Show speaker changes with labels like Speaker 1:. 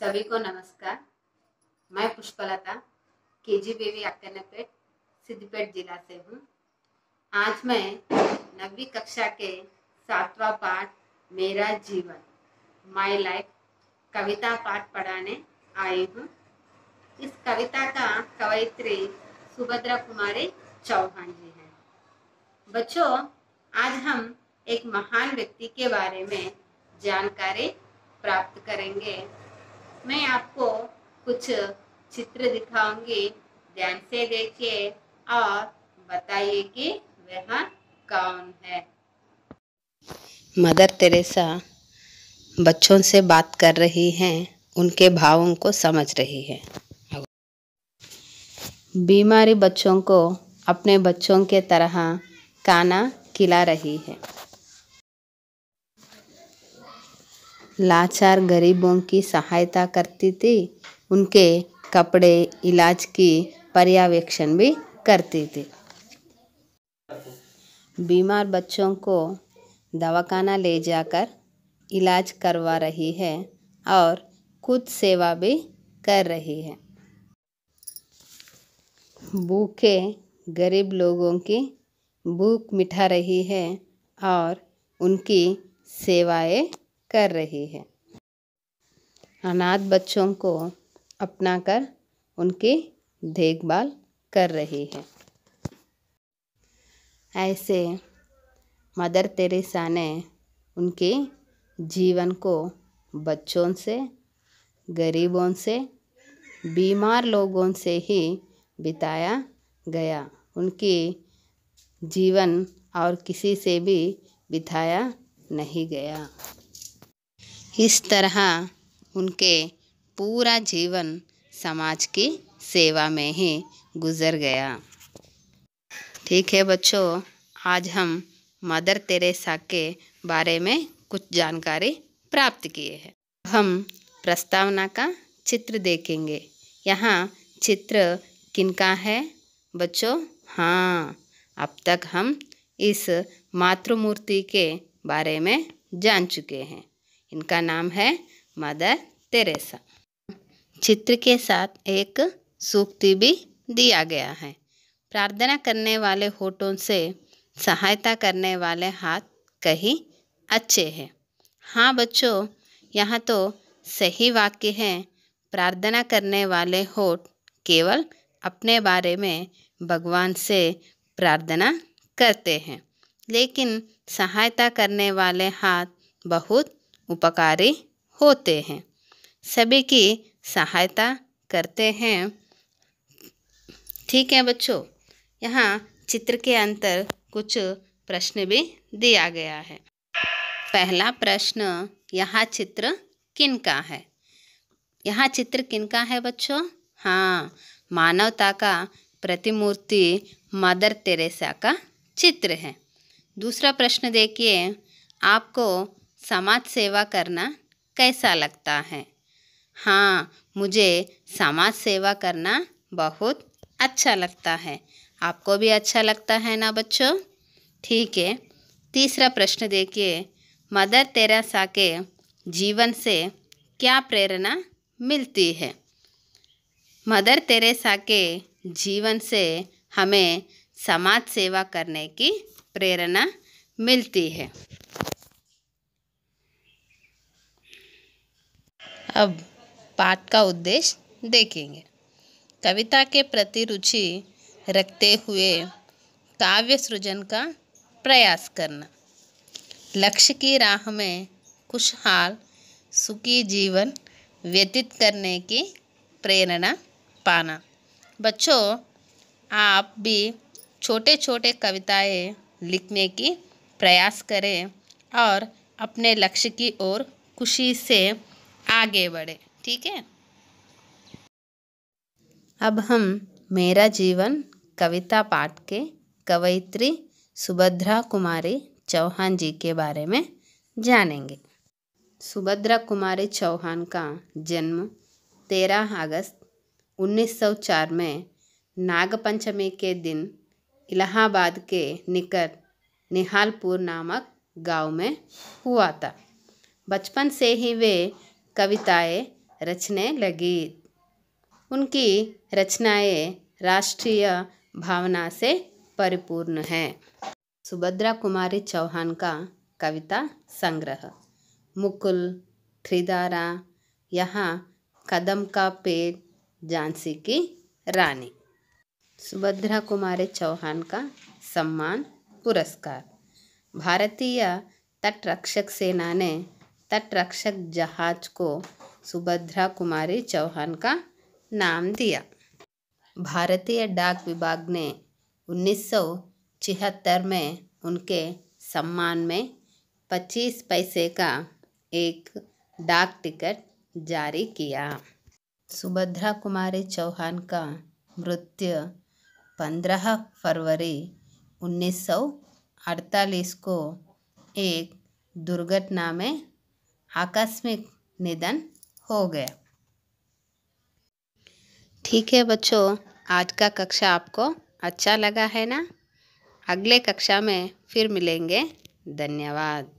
Speaker 1: सभी को नमस्कार मैं पुष्पलता के जी बेबी अक्कनपेट सिद्धपेट जिला से हूँ आज मैं नवी कक्षा के सातवां पाठ मेरा जीवन माय लाइफ कविता पाठ पढ़ाने आई हूँ इस कविता का कवयित्री सुभद्रा कुमारी चौहान जी हैं बच्चों आज हम एक महान व्यक्ति के बारे में जानकारी प्राप्त करेंगे मैं आपको कुछ चित्र दिखाऊंगी ध्यान से देखिए और बताइए कि वह कौन है मदर तेरेसा बच्चों से बात कर रही हैं उनके भावों को समझ रही है बीमारी बच्चों को अपने बच्चों के तरह खाना खिला रही है लाचार गरीबों की सहायता करती थी उनके कपड़े इलाज की पर्यवेक्षण भी करती थी बीमार बच्चों को दवाखाना ले जाकर इलाज करवा रही है और खुद सेवा भी कर रही है भूखे गरीब लोगों की भूख मिठा रही है और उनकी सेवाएं कर रही है अनाथ बच्चों को अपना कर उनकी देखभाल कर रही है ऐसे मदर तेरेसा ने उनके जीवन को बच्चों से गरीबों से बीमार लोगों से ही बिताया गया उनकी जीवन और किसी से भी बिताया नहीं गया इस तरह उनके पूरा जीवन समाज की सेवा में ही गुजर गया ठीक है बच्चों आज हम मदर तेरेसा के बारे में कुछ जानकारी प्राप्त किए हैं हम प्रस्तावना का चित्र देखेंगे यहाँ चित्र किनका है बच्चों हाँ अब तक हम इस मातृमूर्ति के बारे में जान चुके हैं इनका नाम है मदर तेरेसा चित्र के साथ एक सूक्ति भी दिया गया है प्रार्थना करने वाले होठों से सहायता करने वाले हाथ कहीं अच्छे हैं हाँ बच्चों यहाँ तो सही वाक्य है प्रार्थना करने वाले होठ केवल अपने बारे में भगवान से प्रार्थना करते हैं लेकिन सहायता करने वाले हाथ बहुत उपकारी होते हैं सभी की सहायता करते हैं ठीक है बच्चों यहाँ चित्र के अंतर कुछ प्रश्न भी दिया गया है पहला प्रश्न यहाँ चित्र किन का है यहाँ चित्र किन का है बच्चों हाँ मानवता का प्रतिमूर्ति मदर तेरेसा का चित्र है दूसरा प्रश्न देखिए आपको समाज सेवा करना कैसा लगता है हाँ मुझे समाज सेवा करना बहुत अच्छा लगता है आपको भी अच्छा लगता है ना बच्चों ठीक है तीसरा प्रश्न देखिए मदर सा के जीवन से क्या प्रेरणा मिलती है मदर तेरेसा के जीवन से हमें समाज सेवा करने की प्रेरणा मिलती है अब पाठ का उद्देश्य देखेंगे कविता के प्रति रुचि रखते हुए काव्य सृजन का प्रयास करना लक्ष्य की राह में खुशहाल सुखी जीवन व्यतीत करने की प्रेरणा पाना बच्चों आप भी छोटे छोटे कविताएं लिखने की प्रयास करें और अपने लक्ष्य की ओर खुशी से आगे बढ़े ठीक है अब हम मेरा जीवन कविता पाठ के कवयित्री सुभद्रा कुमारी चौहान जी के बारे में जानेंगे सुभद्रा कुमारी चौहान का जन्म 13 अगस्त 1904 में नागपंचमी के दिन इलाहाबाद के निकट निहालपुर नामक गांव में हुआ था बचपन से ही वे कविताएं रचने लगी उनकी रचनाएं राष्ट्रीय भावना से परिपूर्ण है सुभद्रा कुमारी चौहान का कविता संग्रह मुकुल थ्रिदारा यहाँ कदम का पेड़ झांसी की रानी सुभद्रा कुमारी चौहान का सम्मान पुरस्कार भारतीय तटरक्षक सेना ने तटरक्षक जहाज को सुभद्रा कुमारी चौहान का नाम दिया भारतीय डाक विभाग ने उन्नीस में उनके सम्मान में 25 पैसे का एक डाक टिकट जारी किया सुभद्रा कुमारी चौहान का मृत्यु 15 फरवरी 1948 को एक दुर्घटना में आकस्मिक निधन हो गया ठीक है बच्चों आज का कक्षा आपको अच्छा लगा है ना अगले कक्षा में फिर मिलेंगे धन्यवाद